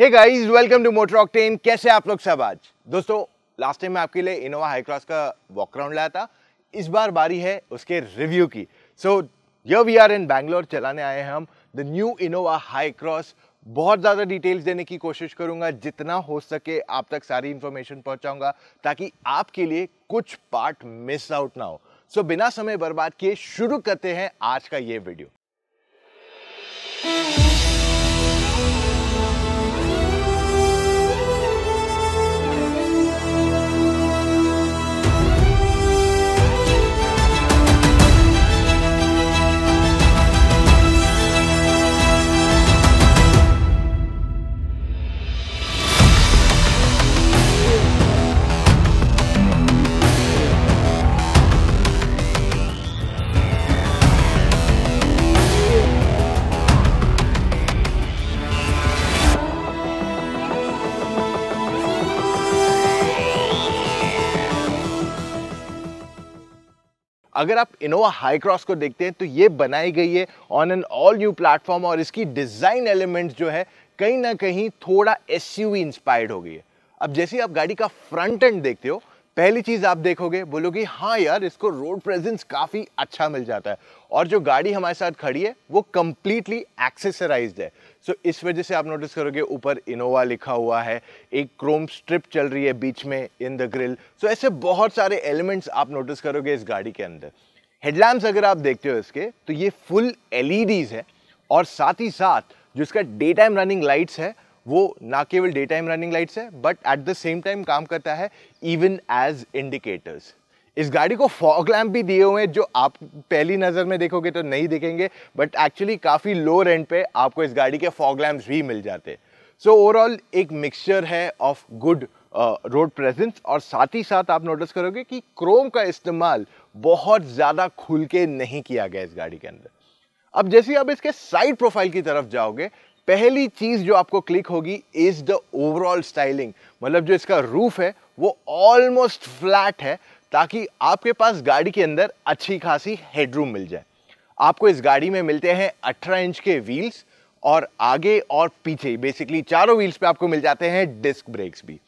Hey guys welcome to motor octane कैसे आप लोग सब आज दोस्तों लास्ट टाइम मैं आपके लिए इनोवा हाई क्रॉस का वॉक राउंड लाया था इस बार बारी है उसके रिव्यू की so yeah we are in Bangalore चलाने आए हैं हम the new Innova Hycross बहुत ज़्यादा डिटेल्स देने की कोशिश करूंगा जितना हो सके आप तक सारी इन्फॉर्मेशन पहुंचाऊंगा ताकि आपके लिए कुछ पार्ट मिस आउट ना हो सो so, बिना समय बर्बाद किए शुरू करते हैं आज का ये वीडियो अगर आप इनोवा हाई क्रॉस को देखते हैं तो ये बनाई गई है on an all new platform और इसकी डिज़ाइन एलिमेंट्स जो है कहीं ना कहीं थोड़ा एस इंस्पायर्ड हो गई है अब जैसे आप गाड़ी का फ्रंट एंड देखते हो पहली चीज़ आप देखोगे बोलोगे हाँ यार इसको रोड प्रेजेंस काफ़ी अच्छा मिल जाता है और जो गाड़ी हमारे साथ खड़ी है वो कम्प्लीटली एक्सेसराइज है सो इस वजह से आप नोटिस करोगे ऊपर इनोवा लिखा हुआ है एक क्रोम स्ट्रिप चल रही है बीच में इन द ग्रिल सो ऐसे बहुत सारे एलिमेंट्स आप नोटिस करोगे इस गाड़ी के अंदर हेडलैम्प्स अगर आप देखते हो इसके तो ये फुल एल है और साथ ही साथ जो इसका डे टाइम रनिंग लाइट्स है वो ना केवल डे टाइम रनिंग लाइट्स है but at the same time काम करता है इवन एज इंडिकेटर्स इस गाड़ी को फॉग लैम्प भी दिए हुए हैं जो आप पहली नज़र में देखोगे तो नहीं दिखेंगे बट एक्चुअली काफ़ी लो रेंट पे आपको इस गाड़ी के फॉग लैम्प्स भी मिल जाते सो so, ओवरऑल एक मिक्सचर है ऑफ गुड रोड प्रेजेंस और साथ ही साथ आप नोटिस करोगे कि क्रोम का इस्तेमाल बहुत ज़्यादा खुल के नहीं किया गया इस गाड़ी के अंदर अब जैसे आप इसके साइड प्रोफाइल की तरफ जाओगे पहली चीज़ जो आपको क्लिक होगी इज़ द ओवरऑल स्टाइलिंग मतलब जो इसका रूफ है वो ऑलमोस्ट फ्लैट है ताकि आपके पास गाड़ी के अंदर अच्छी खासी हेडरूम मिल जाए आपको इस गाड़ी में मिलते हैं 18 इंच के व्हील्स और आगे और पीछे बेसिकली चारों व्हील्स पे आपको मिल जाते हैं डिस्क ब्रेक्स भी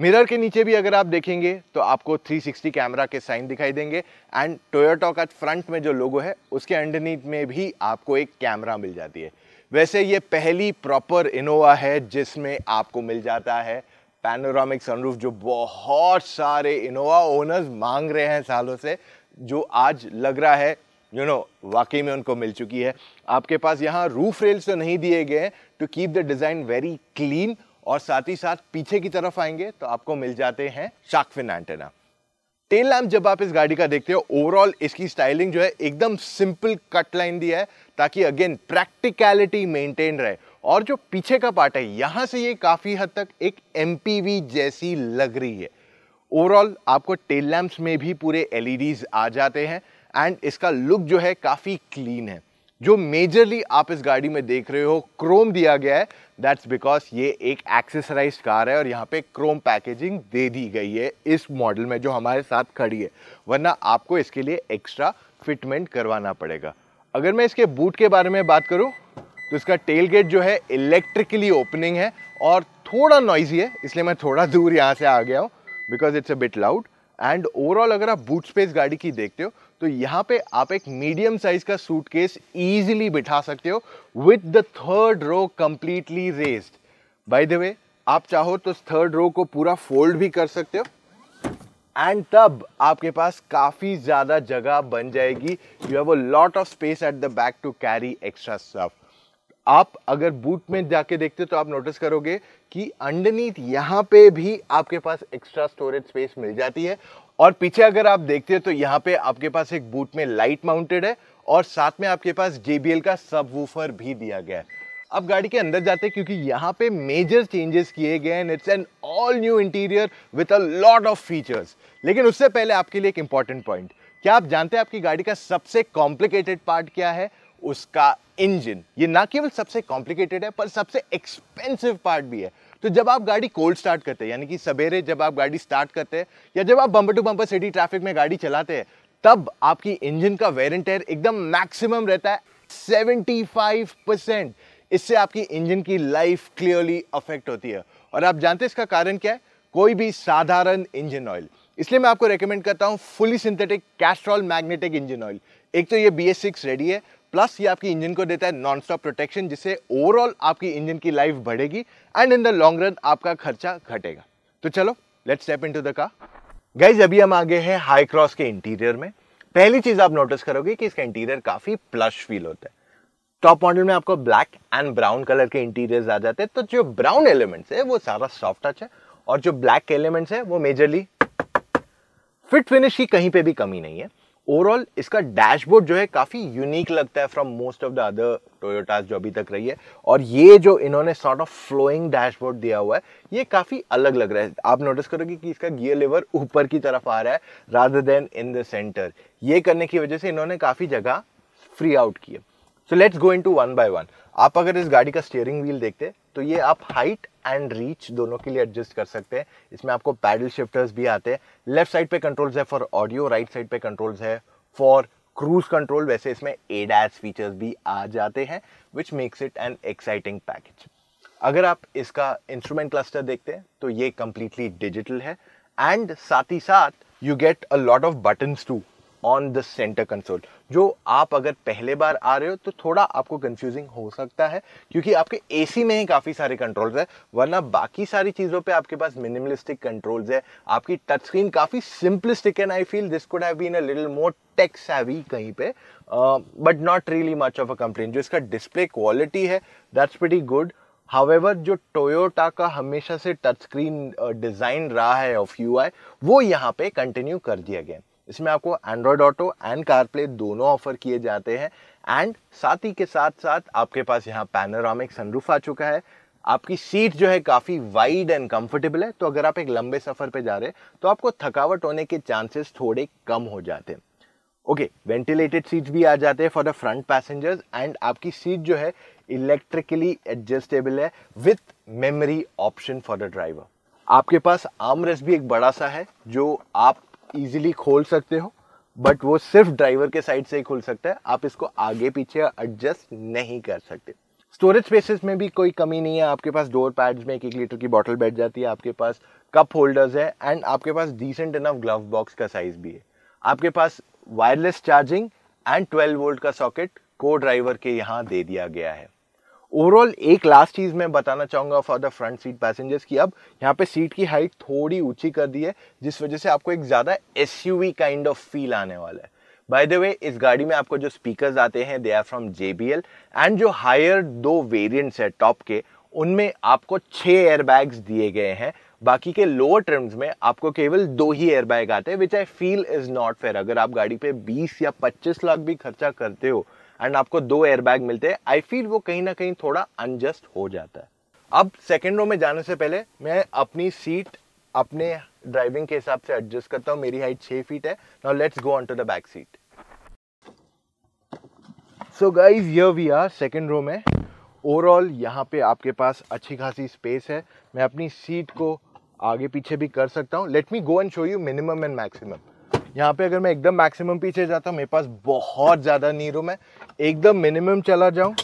मिरर के नीचे भी अगर आप देखेंगे तो आपको 360 कैमरा के साइन दिखाई देंगे एंड टोयोटो का फ्रंट में जो लोगो है उसके अंडरनीथ में भी आपको एक कैमरा मिल जाती है वैसे ये पहली प्रॉपर इनोवा है जिसमें आपको मिल जाता है पैनोरामिक सनरूफ जो बहुत सारे इनोवा ओनर्स मांग रहे हैं सालों से जो आज लग रहा है यू you नो know, वाकई में उनको मिल चुकी है आपके पास यहाँ रूफ रेल्स तो नहीं दिए गए हैं to keep the design very clean और साथ ही साथ पीछे की तरफ आएंगे तो आपको मिल जाते हैं शाकफिन एंटेना टेल लैम्प जब आप इस गाड़ी का देखते हो ओवरऑल इसकी स्टाइलिंग जो है एकदम सिंपल कट लाइन दिया है ताकि अगेन प्रैक्टिकलिटी मेंटेन रहे और जो पीछे का पार्ट है यहाँ से ये काफ़ी हद तक एक एम जैसी लग रही है ओवरऑल आपको टेल लैम्प्स में भी पूरे एल e आ जाते हैं एंड इसका लुक जो है काफ़ी क्लीन है जो मेजरली आप इस गाड़ी में देख रहे हो क्रोम दिया गया है दैट्स बिकॉज ये एक एक्सेसराइज कार है और यहाँ पे क्रोम पैकेजिंग दे दी गई है इस मॉडल में जो हमारे साथ खड़ी है वरना आपको इसके लिए एक्स्ट्रा फिटमेंट करवाना पड़ेगा अगर मैं इसके बूट के बारे में बात करूँ तो इसका टेल गेट जो है इलेक्ट्रिकली ओपनिंग है और थोड़ा नॉइजी है इसलिए मैं थोड़ा दूर यहाँ से आ गया हूँ because it's a bit loud and overall अगर आप बूट स्पेस गाड़ी की देखते हो तो यहाँ पे आप एक मीडियम साइज का सूटकेस इजीली बिठा सकते हो with the third row completely raised by the way आप चाहो तो थर्ड रो को पूरा फोल्ड भी कर सकते हो एंड तब आपके पास काफ़ी ज़्यादा जगह बन जाएगी you have a lot of space at the back to carry extra stuff आप अगर बूट में जाके देखते हो तो आप नोटिस करोगे कि अंडरनीथ यहाँ पे भी आपके पास एक्स्ट्रा स्टोरेज स्पेस मिल जाती है और पीछे अगर आप देखते हैं तो यहाँ पे आपके पास एक बूट में लाइट माउंटेड है और साथ में आपके पास JBL का सब भी दिया गया है अब गाड़ी के अंदर जाते हैं क्योंकि यहाँ पे मेजर चेंजेस किए गए हैं it's an all new interior with a lot of features लेकिन उससे पहले आपके लिए एक इंपॉर्टेंट पॉइंट क्या आप जानते हैं आपकी गाड़ी का सबसे कॉम्प्लिकेटेड पार्ट क्या है उसका इंजन ये ना केवल सबसे कॉम्प्लिकेटेड है पर सबसे एक्सपेंसिव पार्ट भी है तो जब आप गाड़ी कोल्ड स्टार्ट करते हैं यानी कि सवेरे जब आप गाड़ी स्टार्ट करते हैं या जब आप bumper to bumper city traffic में गाड़ी चलाते हैं तब आपकी इंजन का वेर एंड टेयर एकदम मैक्सिमम रहता है 75 परसेंट इससे आपकी इंजन की लाइफ क्लियरली अफेक्ट होती है और आप जानते हैं इसका कारण क्या है कोई भी साधारण इंजन ऑयल इसलिए मैं आपको रेकमेंड करता हूँ fully synthetic Castrol magnetic engine oil एक तो ये बी रेडी है प्लस ये आपकी इंजन को देता है नॉन स्टॉप प्रोटेक्शन जिससे ओवरऑल आपकी इंजन की लाइफ बढ़ेगी and in the long run आपका खर्चा घटेगा तो चलो let's step into the car guys अभी हम आगे हैं हाई क्रॉस के इंटीरियर में पहली चीज आप नोटिस करोगे कि इसका इंटीरियर काफी प्लश फील होता है टॉप मॉडल में आपको ब्लैक एंड ब्राउन कलर के इंटीरियर्स आ जाते हैं तो जो ब्राउन एलिमेंट्स है वो सारा सॉफ्ट टच है और जो ब्लैक एलिमेंट्स है वो मेजरली फिट फिनिश की कहीं पे भी कमी नहीं है ओवरऑल इसका डैशबोर्ड जो है काफ़ी यूनिक लगता है from most of the other Toyotas जो अभी तक रही है और ये जो इन्होंने सॉर्ट ऑफ फ्लोइंग डैशबोर्ड दिया हुआ है ये काफ़ी अलग लग रहा है आप नोटिस करोगे कि इसका गियर लेवर ऊपर की तरफ आ रहा है rather than in the centre ये करने की वजह से इन्होंने काफ़ी जगह फ्री आउट की है so let's go into one by one आप अगर इस गाड़ी का स्टेयरिंग व्हील देखते तो ये आप हाइट एंड रीच दोनों के लिए एडजस्ट कर सकते हैं इसमें आपको पैडल शिफ्टर्स भी आते हैं लेफ्ट साइड पे कंट्रोल्स है फॉर ऑडियो राइट साइड पे कंट्रोल्स है फॉर क्रूज कंट्रोल वैसे इसमें एडैस फीचर्स भी आ जाते हैं which makes it an exciting package अगर आप इसका इंस्ट्रूमेंट क्लस्टर देखते हैं तो ये कंप्लीटली डिजिटल है एंड साथ ही साथ you get a lot of buttons too on the centre console जो आप अगर पहले बार आ रहे हो तो थोड़ा आपको कंफ्यूजिंग हो सकता है क्योंकि आपके एसी में ही काफ़ी सारे कंट्रोल्स है वरना बाकी सारी चीज़ों पे आपके पास मिनिमलिस्टिक कंट्रोल्स है आपकी टच स्क्रीन काफ़ी simplistic and I feel this could have been a little more tech heavy कहीं पे but not really much of a complain जो इसका डिस्प्ले क्वालिटी है दैट्स वेटी गुड हावेवर जो टोयोटा का हमेशा से टच स्क्रीन डिज़ाइन रहा है ऑफ यू आई वो यहाँ पे कंटिन्यू कर दिया गया इसमें आपको एंड्रॉयड ऑटो एंड कारप्ले दोनों ऑफर किए जाते हैं एंड साथ ही के साथ साथ आपके पास यहाँ पैनोरामिक सनरूफ आ चुका है आपकी सीट जो है काफ़ी वाइड एंड कंफर्टेबल है तो अगर आप एक लंबे सफ़र पे जा रहे हैं तो आपको थकावट होने के चांसेस थोड़े कम हो जाते हैं ओके वेंटिलेटेड सीट्स भी आ जाते हैं for the front passengers and आपकी सीट जो है इलेक्ट्रिकली एडजस्टेबल है with memory option for the driver आपके पास आमरेस भी एक बड़ा सा है जो आप इजीली खोल सकते हो बट वो सिर्फ ड्राइवर के साइड से ही खुल सकता है आप इसको आगे पीछे एडजस्ट नहीं कर सकते स्टोरेज स्पेसेस में भी कोई कमी नहीं है आपके पास डोर पैड्स में एक एक लीटर की बॉटल बैठ जाती है आपके पास कप होल्डर्स है एंड आपके पास डिसेंट इनफ ग्लव बॉक्स का साइज भी है आपके पास वायरलेस चार्जिंग एंड 12 वोल्ट का सॉकेट को ड्राइवर के यहाँ दे दिया गया है ओवरऑल एक लास्ट चीज़ मैं बताना चाहूँगा for the front seat passengers की अब यहाँ पे सीट की हाइट थोड़ी ऊंची कर दी है जिस वजह से आपको एक ज़्यादा एस काइंड ऑफ फील आने वाला है बाय द वे इस गाड़ी में आपको जो स्पीकर्स आते हैं they are from J and जो हायर दो वेरियंट्स है टॉप के उनमें आपको छः एयरबैग्स दिए गए हैं बाकी के लोअर टर्म्स में आपको केवल दो ही एयरबैग आते हैं which I feel is not fair अगर आप गाड़ी पे 20 या 25 लाख भी खर्चा करते हो एंड आपको दो एयरबैग मिलते हैं आई फील वो कहीं ना कहीं थोड़ा अनजस्ट हो जाता है अब सेकेंड रो में जाने से पहले मैं अपनी सीट अपने ड्राइविंग के हिसाब से एडजस्ट करता हूँ मेरी हाइट छः फीट है now let's go on to the back seat so guys yeah we are second row में ओवरऑल यहाँ पे आपके पास अच्छी खासी स्पेस है मैं अपनी सीट को आगे पीछे भी कर सकता हूँ let me go and show you minimum and maximum यहाँ पे अगर मैं एकदम मैक्सिमम पीछे जाता हूँ मेरे पास बहुत ज़्यादा नीरो में एकदम मिनिमम चला जाऊँ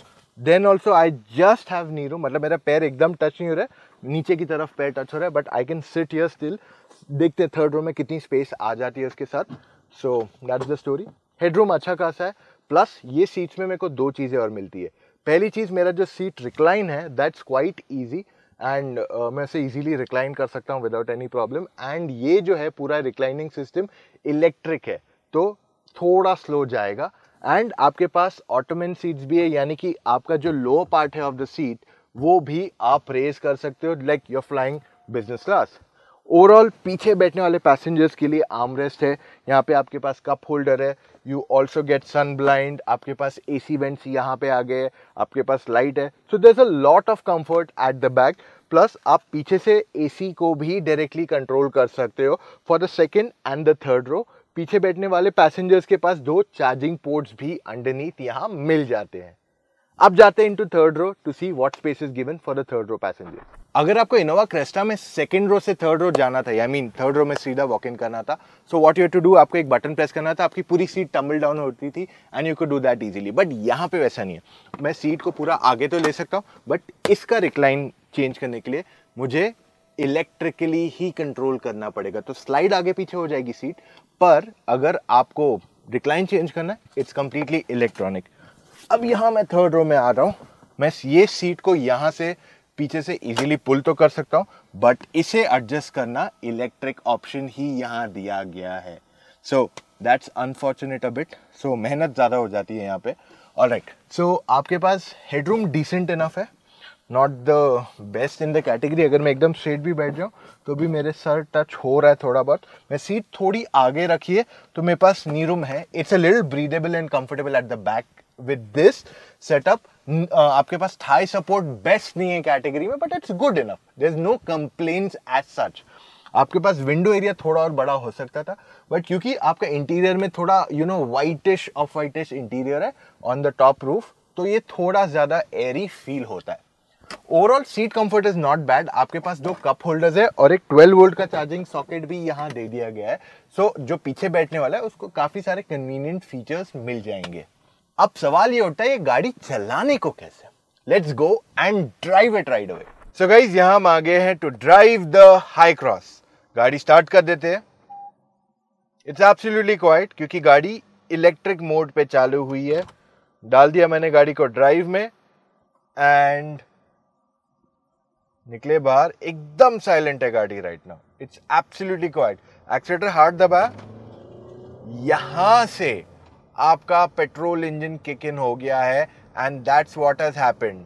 then also I just have knee room मतलब मेरा पैर एकदम टच नहीं हो रहा है नीचे की तरफ पैर टच हो रहा है but I can sit yeah still देखते हैं थर्ड रो में कितनी स्पेस आ जाती है उसके साथ so is the story headroom अच्छा खासा है प्लस ये सीट्स में मेरे को दो चीज़ें और मिलती है पहली चीज़ मेरा जो सीट रिक्लाइन है that's quite easy and uh, मैं इसे इजीली रिक्लाइन कर सकता हूँ विदाउट एनी प्रॉब्लम एंड ये जो है पूरा रिक्लाइनिंग सिस्टम इलेक्ट्रिक है तो थोड़ा स्लो जाएगा एंड आपके पास ऑटोमेन सीट्स भी है यानी कि आपका जो लो पार्ट है ऑफ द सीट वो भी आप रेस कर सकते हो like your flying business class overall पीछे बैठने वाले पैसेंजर्स के लिए रेस्ट है यहाँ पे आपके पास कप होल्डर है you also get sun blind आपके पास ए सी वेंट्स यहाँ पे आ गए आपके पास लाइट है so there a lot of comfort at the back plus आप पीछे से ए सी को भी डायरेक्टली कंट्रोल कर सकते हो for the second and the third row पीछे बैठने वाले पैसेंजर्स के पास दो चार्जिंग पोर्ट्स भी अंडरनीथ यहाँ मिल जाते हैं अब जाते हैं into third row to see what space is given for the third row passenger अगर आपको इनोवा क्रेस्टा में सेकेंड रो से थर्ड रो जाना था आई मीन थर्ड रो में सीधा वॉक इन करना था so what you to do आपको एक बटन प्रेस करना था आपकी पूरी सीट टम्बल डाउन होती थी एंड यू को डू दैट इजीली बट यहाँ पे वैसा नहीं है मैं सीट को पूरा आगे तो ले सकता हूँ बट इसका रिक्लाइन चेंज करने के लिए मुझे इलेक्ट्रिकली ही कंट्रोल करना पड़ेगा तो स्लाइड आगे पीछे हो जाएगी सीट पर अगर आपको रिक्लाइन चेंज करना है इट्स कंप्लीटली इलेक्ट्रॉनिक अब यहाँ मैं थर्ड रो में आ रहा हूँ मैं ये सीट को यहाँ से पीछे से इजीली पुल तो कर सकता हूँ बट इसे एडजस्ट करना इलेक्ट्रिक ऑप्शन ही यहाँ दिया गया है so that's unfortunate a bit so मेहनत ज़्यादा हो जाती है यहाँ पे और राइट सो आपके पास हेडरूम डिसेंट इनफ है not the best in the category अगर मैं एकदम स्ट्रेट भी बैठ जाऊँ तो भी मेरे सर टच हो रहा है थोड़ा बहुत मैं सीट थोड़ी आगे रखिए तो मेरे पास नी रूम है it's a little breathable and comfortable at the back with this setup आपके पास थाई सपोर्ट बेस्ट नहीं है कैटेगरी में but it's good enough there is no complaints as such आपके पास विंडो एरिया थोड़ा और बड़ा हो सकता था बट क्योंकि आपका इंटीरियर में थोड़ा you know whitish off whitish interior है ऑन द टॉप रूफ तो ये थोड़ा ज़्यादा एरी फील होता है overall seat comfort is not bad आपके पास दो कप होल्डर्स है और एक 12 वोल्ट का चार्जिंग सॉकेट भी यहाँ दे दिया गया है सो so, जो पीछे बैठने वाला है उसको काफ़ी सारे कन्वीनियंट फीचर्स मिल जाएंगे अब सवाल ये उठता है ये गाड़ी चलाने को कैसे let's go and drive it ride away so guys यहां हम आगे हैं to drive the Hycross गाड़ी स्टार्ट कर देते हैं इट्स एब्सोल्युटली क्वाइट क्योंकि गाड़ी इलेक्ट्रिक मोड पे चालू हुई है डाल दिया मैंने गाड़ी को ड्राइव में एंड निकले बाहर एकदम साइलेंट है गाड़ी right now it's absolutely quiet accelerator hard दबा यहां से आपका पेट्रोल इंजन किक इन हो गया है and that's what has happened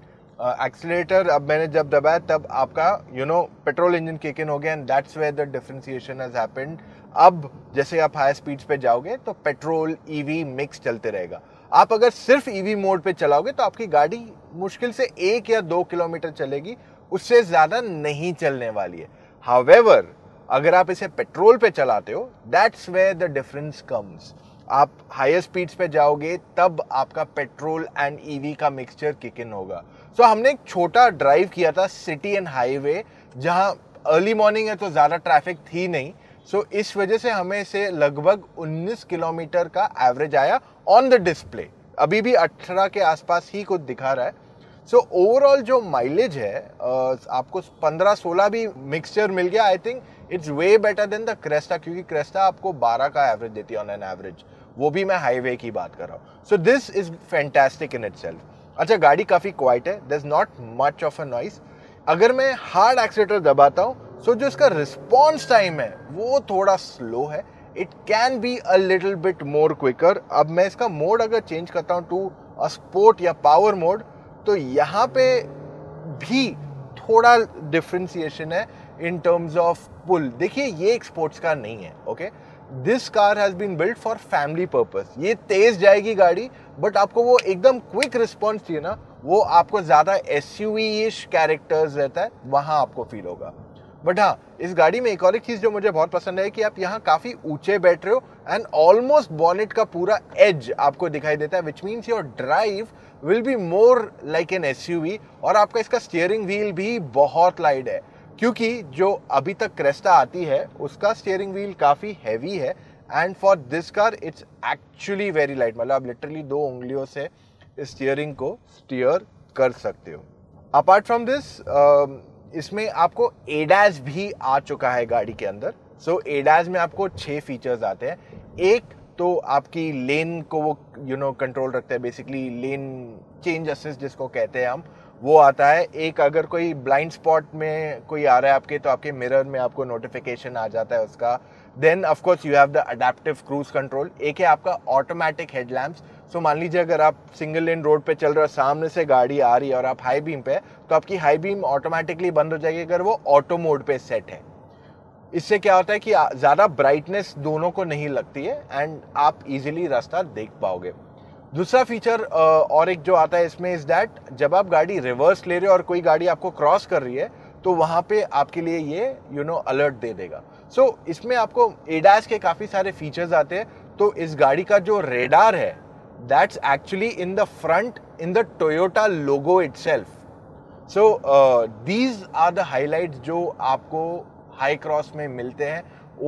accelerator अब मैंने जब दबाया तब आपका you know petrol engine kick in हो गया and that's where the differentiation has happened अब जैसे आप हाई स्पीड्स पे जाओगे तो पेट्रोल ईवी e मिक्स चलते रहेगा आप अगर सिर्फ ईवी e मोड पे चलाओगे तो आपकी गाड़ी मुश्किल से एक या दो किलोमीटर चलेगी उससे ज़्यादा नहीं चलने वाली है हावेवर अगर आप इसे पेट्रोल पे चलाते हो that's where the difference comes आप हायर स्पीड्स पे जाओगे तब आपका पेट्रोल एंड ईवी का मिक्सचर किक इन होगा सो so, हमने एक छोटा ड्राइव किया था सिटी एंड हाईवे जहाँ अर्ली मॉर्निंग है तो ज़्यादा ट्रैफिक थी नहीं सो so, इस वजह से हमें से लगभग 19 किलोमीटर का एवरेज आया ऑन द डिस्प्ले अभी भी 18 के आसपास ही कुछ दिखा रहा है सो so, ओवरऑल जो माइलेज है आपको 15-16 भी मिक्सचर मिल गया I think it's way better than the Crysta क्योंकि क्रेस्टा आपको 12 का एवरेज देती है ऑन एन एवरेज वो भी मैं हाईवे की बात कर रहा हूँ so this is fantastic in it अच्छा गाड़ी काफ़ी क्वाइट है there is not much of a noise अगर मैं हार्ड एक्सीटर दबाता हूँ सो so जो इसका रिस्पॉन्स टाइम है वो थोड़ा स्लो है it can be a little bit more quicker अब मैं इसका मोड अगर चेंज करता हूँ टू अ स्पोर्ट या पावर मोड तो यहाँ पे भी थोड़ा डिफ्रेंसीशन है इन टर्म्स ऑफ पुल देखिए ये एक स्पोर्ट्स का नहीं है okay okay? This car has been built for family purpose ये तेज़ जाएगी गाड़ी बट आपको वो एकदम क्विक रिस्पॉन्स चाहिए ना वो आपको ज़्यादा एस यू कैरेक्टर्स रहता है वहां आपको फील होगा बट हाँ इस गाड़ी में एक और एक चीज़ जो मुझे बहुत पसंद है कि आप यहाँ काफ़ी ऊंचे बैठ रहे हो एंड ऑलमोस्ट बॉनेट का पूरा एज आपको दिखाई देता है which means your drive will be more like an S और आपका इसका स्टीयरिंग व्हील भी बहुत लाइट है क्योंकि जो अभी तक क्रेस्टा आती है उसका स्टेयरिंग व्हील काफ़ी हैवी है and for this car it's actually very light मतलब आप लिटरली दो उंगलियों से स्टीयरिंग को स्टीयर कर सकते हो अपार्ट फ्रॉम दिस इसमें आपको एडाज भी आ चुका है गाड़ी के अंदर सो so, एडाज में आपको छः फीचर्स आते हैं एक तो आपकी लेन को वो यू नो कंट्रोल रखते हैं बेसिकली लेन चेंज असिस्ट जिसको कहते हैं हम वो आता है एक अगर कोई ब्लाइंड स्पॉट में कोई आ रहा है आपके तो आपके मिरर में आपको नोटिफिकेशन आ जाता है उसका then of course you have the adaptive cruise control एक है आपका ऑटोमेटिक हेडलैम्प्स सो मान लीजिए अगर आप सिंगल लेन रोड पे चल रहे हो सामने से गाड़ी आ रही है और आप हाई बीम पे तो आपकी हाई बीम ऑटोमेटिकली बंद हो जाएगी अगर वो ऑटो मोड पे सेट है इससे क्या होता है कि ज़्यादा ब्राइटनेस दोनों को नहीं लगती है एंड आप इजीली रास्ता देख पाओगे दूसरा फीचर uh, और एक जो आता है इसमें इज़ इस जब आप गाड़ी रिवर्स ले रहे हो और कोई गाड़ी आपको क्रॉस कर रही है तो वहाँ पे आपके लिए ये यू नो अलर्ट दे देगा सो so, इसमें आपको एडास के काफ़ी सारे फीचर्स आते हैं तो इस गाड़ी का जो रेडार है that's actually in the front in the Toyota logo itself so these are the highlight जो आपको हाई क्रॉस में मिलते हैं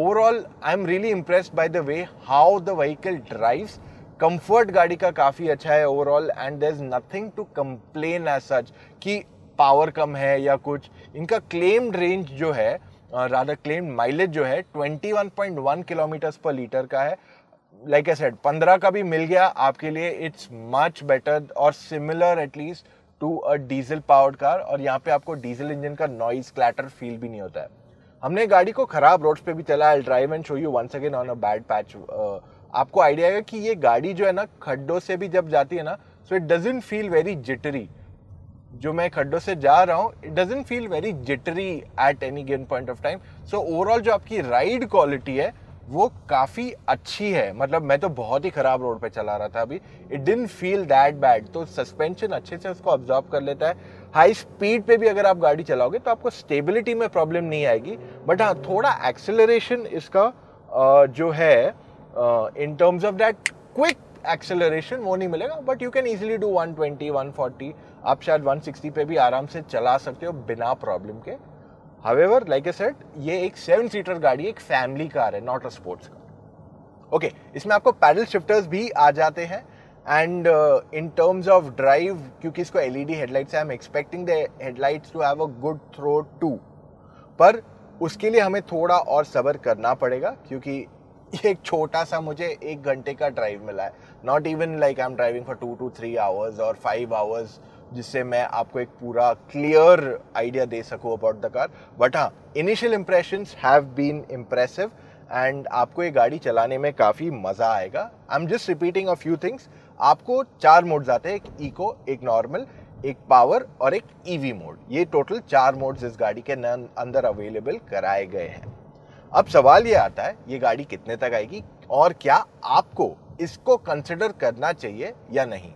overall I am really impressed by the way how the vehicle drives comfort गाड़ी का काफ़ी अच्छा है overall and there is nothing to complain as such कि पावर कम है या कुछ इनका क्लेम्ड रेंज जो है राधा क्लेम्ड माइलेज जो है 21.1 किलोमीटर्स पर लीटर का है लाइक आई सेड 15 का भी मिल गया आपके लिए इट्स मच बेटर और similar at least to a diesel powered car और यहाँ पे आपको डीजल इंजन का नॉइज क्लैटर फील भी नहीं होता है हमने गाड़ी को खराब रोड्स पे भी चलाया drive and show you once again on a bad patch आपको आइडिया है कि ये गाड़ी जो है ना खड्डों से भी जब जाती है ना so it doesn't feel very jittery जो मैं खड्डों से जा रहा हूँ it doesn't feel very jittery at any given point of time so overall जो आपकी राइड क्वालिटी है वो काफ़ी अच्छी है मतलब मैं तो बहुत ही ख़राब रोड पे चला रहा था अभी it didn't feel that bad तो सस्पेंशन अच्छे से उसको ऑब्जॉर्व कर लेता है हाई स्पीड पे भी अगर आप गाड़ी चलाओगे तो आपको स्टेबिलिटी में प्रॉब्लम नहीं आएगी बट हाँ थोड़ा एक्सेलरेशन इसका जो है in terms of that quick acceleration वो नहीं मिलेगा but you can easily do 120, 140 आप शायद 160 पे भी आराम से चला सकते हो बिना प्रॉब्लम के हवेवर लाइक ए सेट ये एक सेवन सीटर गाड़ी एक फैमिली कार है not a sports car okay इसमें आपको पैडल शिफ्टर्स भी आ जाते हैं and in terms of drive क्योंकि इसको L E D headlight I am expecting the headlights to have a good throw too पर उसके लिए हमें थोड़ा और सबर करना पड़ेगा क्योंकि एक छोटा सा मुझे एक घंटे का ड्राइव मिला है not even like I am driving for two two three hours और फाइव आवर्स जिससे मैं आपको एक पूरा क्लियर आइडिया दे सकूँ अबाउट द कार बट हाँ initial impressions have been impressive and आपको ये गाड़ी चलाने में काफ़ी मज़ा आएगा I am just repeating a few things आपको चार मोड्स आते हैं एक ईको एक नॉर्मल एक पावर और एक ईवी e मोड ये टोटल चार मोड्स इस गाड़ी के अंदर अवेलेबल कराए गए हैं अब सवाल ये आता है ये गाड़ी कितने तक आएगी और क्या आपको इसको कंसिडर करना चाहिए या नहीं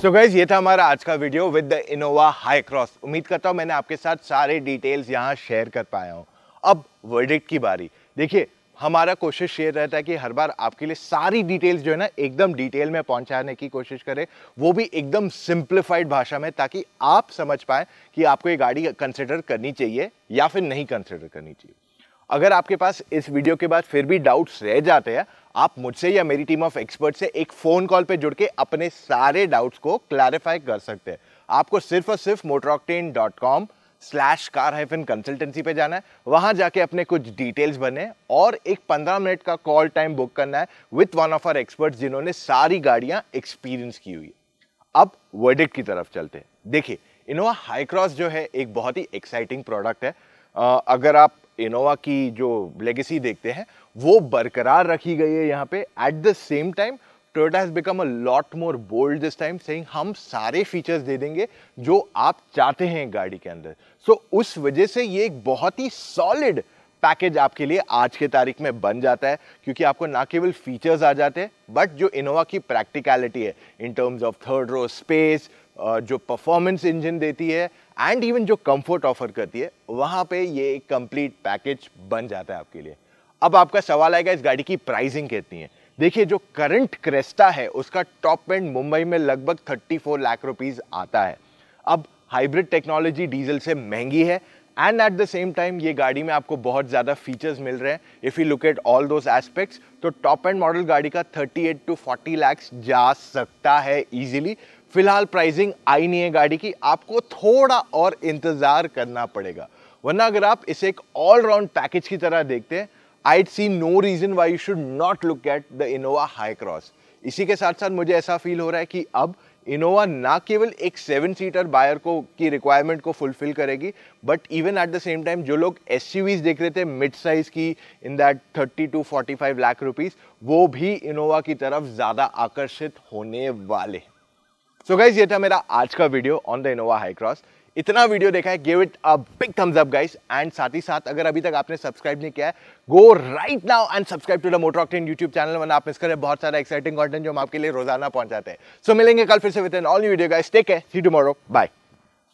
सो so गाइज ये था हमारा आज का video with the Innova Hycross उम्मीद करता हूँ मैंने आपके साथ सारे डिटेल्स यहाँ शेयर कर पाया हूँ अब वर्डिक्ट की बारी देखिए हमारा कोशिश ये रहता है कि हर बार आपके लिए सारी डिटेल्स जो है ना एकदम डिटेल में पहुंचाने की कोशिश करें वो भी एकदम सिंप्लीफाइड भाषा में ताकि आप समझ पाएं कि आपको ये गाड़ी कंसिडर करनी चाहिए या फिर नहीं कंसिडर करनी चाहिए अगर आपके पास इस वीडियो के बाद फिर भी डाउट्स रह जाते हैं आप मुझसे या मेरी टीम ऑफ एक्सपर्ट से एक फ़ोन कॉल पे जुड़ के अपने सारे डाउट्स को क्लैरिफाई कर सकते हैं आपको सिर्फ और सिर्फ Motoroctane dot com slash car hyphen consultancy पे जाना है वहाँ जाके अपने कुछ डिटेल्स बने और एक पंद्रह मिनट का कॉल टाइम बुक करना है with one of our expert जिन्होंने सारी गाड़ियाँ एक्सपीरियंस की हुई अब वर्डिक की तरफ चलते हैं देखिए इनोवा हाई क्रॉस जो है एक बहुत ही एक्साइटिंग प्रोडक्ट है आ, अगर आप इनोवा की जो लेगेसी देखते हैं वो बरकरार रखी गई है यहाँ पे at the same time Toyota has become a lot more bold this time saying हम सारे फीचर्स दे देंगे जो आप चाहते हैं गाड़ी के अंदर सो so, उस वजह से ये एक बहुत ही सॉलिड पैकेज आपके लिए आज के तारीख में बन जाता है क्योंकि आपको ना केवल फीचर्स आ जाते हैं बट जो इनोवा की प्रैक्टिकलिटी है in terms of third row space जो परफॉर्मेंस इंजन देती है एंड इवन जो कंफर्ट ऑफर करती है वहाँ पे ये एक कंप्लीट पैकेज बन जाता है आपके लिए अब आपका सवाल आएगा इस गाड़ी की प्राइसिंग कितनी है देखिए जो करंट क्रेस्टा है उसका टॉप एंड मुंबई में लगभग 34 लाख रुपीस आता है अब हाइब्रिड टेक्नोलॉजी डीजल से महंगी है and at the same time ये गाड़ी में आपको बहुत ज़्यादा फीचर्स मिल रहे हैं if you look at all those aspects तो टॉप एंड मॉडल गाड़ी का 38 टू 40 लैक्स जा सकता है ईजिली फिलहाल प्राइसिंग आई नहीं है गाड़ी की आपको थोड़ा और इंतज़ार करना पड़ेगा वरना अगर आप इसे एक ऑलराउंड पैकेज की तरह देखते हैं I'd see no reason why you should not look at the Innova Hycross इसी के साथ साथ मुझे ऐसा फील हो रहा है कि अब इनोवा ना केवल एक सेवन सीटर बायर को की रिक्वायरमेंट को फुलफिल करेगी but even at the same time जो लोग एस देख रहे थे मिड साइज़ की in that thirty two forty five lakh rupees वो भी इनोवा की तरफ ज़्यादा आकर्षित होने वाले सो so गाइज ये था मेरा आज का video on the Innova Hycross इतना वीडियो देखा है give it a big thumbs up guys and साथ ही साथ अगर अभी तक आपने सब्सक्राइब नहीं किया है go right now and subscribe to the Octane YouTube channel वन आप मिस करें बहुत सारा एक्साइटिंग कंटेंट जो हम आपके लिए रोजाना पहुंचाते हैं सो so, मिलेंगे कल फिर से with an all new video guys take care see tomorrow bye